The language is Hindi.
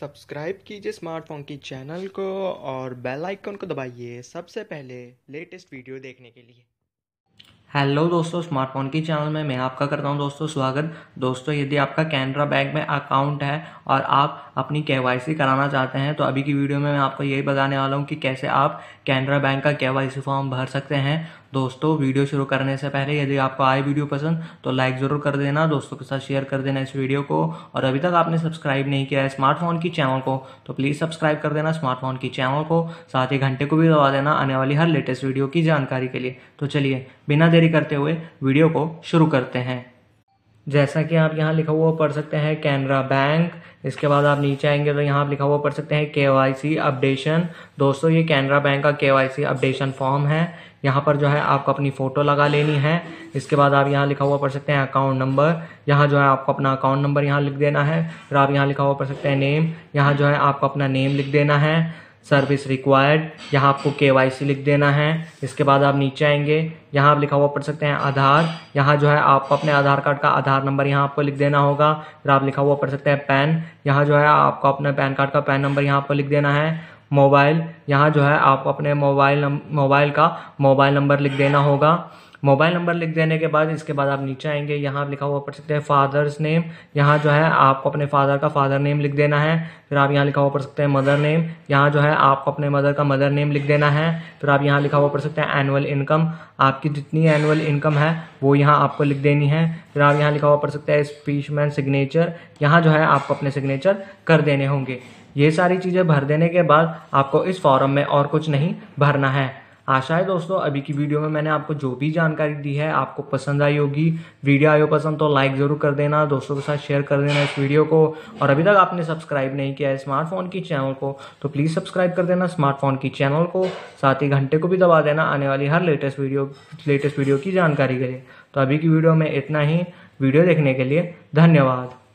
सब्सक्राइब कीजिए स्मार्टफोन की चैनल को और बेल आइकन को दबाइए सबसे पहले लेटेस्ट वीडियो देखने के लिए हेलो दोस्तों स्मार्टफोन की चैनल में मैं आपका करता हूं दोस्तों स्वागत दोस्तों यदि आपका कैनरा बैंक में अकाउंट है और आप अपनी के कराना चाहते हैं तो अभी की वीडियो में मैं आपको यही बताने वाला हूं कि कैसे आप कैनरा बैंक का के फॉर्म भर सकते हैं दोस्तों वीडियो शुरू करने से पहले यदि आपको आए वीडियो पसंद तो लाइक ज़रूर कर देना दोस्तों के साथ शेयर कर देना इस वीडियो को और अभी तक आपने सब्सक्राइब नहीं किया है स्मार्टफोन की चैनल को तो प्लीज़ सब्सक्राइब कर देना स्मार्टफोन की चैनल को साथ ही घंटे को भी दबा देना आने वाली हर लेटेस्ट वीडियो की जानकारी के लिए तो चलिए बिना देरी करते हुए वीडियो को शुरू करते हैं जैसा कि आप यहाँ लिखा हुआ पढ़ सकते हैं कैनरा बैंक इसके बाद आप नीचे आएंगे तो यहाँ आप लिखा हुआ पढ़ सकते हैं के अपडेशन दोस्तों ये कैनरा बैंक का के अपडेशन फॉर्म है यहाँ पर जो है आपको अपनी फ़ोटो लगा लेनी है इसके बाद आप यहाँ लिखा हुआ पढ़ सकते हैं अकाउंट नंबर यहाँ जो है आपको अपना अकाउंट नंबर यहाँ लिख देना है फिर आप यहाँ लिखा हुआ पढ़ सकते हैं नेम यहाँ जो है आपको अपना नेम लिख देना है सर्विस रिक्वायर्ड यहाँ आपको के वाई सी लिख देना है इसके बाद आप नीचे आएंगे यहाँ आप लिखा हुआ पढ़ सकते हैं आधार यहाँ जो है आप अपने आधार कार्ड का आधार नंबर यहाँ आपको लिख देना होगा फिर आप लिखा हुआ पढ़ सकते हैं पैन यहाँ जो है आपको अपने पैन कार्ड का पैन नंबर यहाँ आपको लिख देना है मोबाइल यहाँ जो है आप अपने मोबाइल मोबाइल का मोबाइल नंबर लिख देना होगा मोबाइल नंबर लिख देने के बाद इसके बाद आप नीचे आएंगे यहाँ लिखा हुआ पढ़ सकते हैं फादर्स नेम यहाँ जो है आपको अपने फादर का फादर नेम लिख देना है फिर आप यहाँ लिखा हुआ पढ़ सकते हैं मदर नेम यहाँ जो है आपको अपने मदर का मदर नेम लिख देना है फिर आप यहाँ लिखा हुआ पढ़ सकते हैं एनुअल इनकम आपकी जितनी एनुअल इनकम है वो यहाँ आपको लिख देनी है फिर आप यहाँ लिखा हुआ पढ़ सकते हैं स्पीच मैन सिग्नेचर यहाँ जो है आपको अपने सिग्नेचर कर देने होंगे ये सारी चीज़ें भर देने के बाद आपको इस फॉर्म में और कुछ नहीं भरना है आशा है दोस्तों अभी की वीडियो में मैंने आपको जो भी जानकारी दी है आपको पसंद आई होगी वीडियो आई हो पसंद तो लाइक ज़रूर कर देना दोस्तों के साथ शेयर कर देना इस वीडियो को और अभी तक आपने सब्सक्राइब नहीं किया है स्मार्टफोन की चैनल को तो प्लीज़ सब्सक्राइब कर देना स्मार्टफोन की चैनल को साथ ही घंटे को भी दबा देना आने वाली हर लेटेस्ट वीडियो लेटेस्ट वीडियो की जानकारी के लिए तो अभी की वीडियो में इतना ही वीडियो देखने के लिए धन्यवाद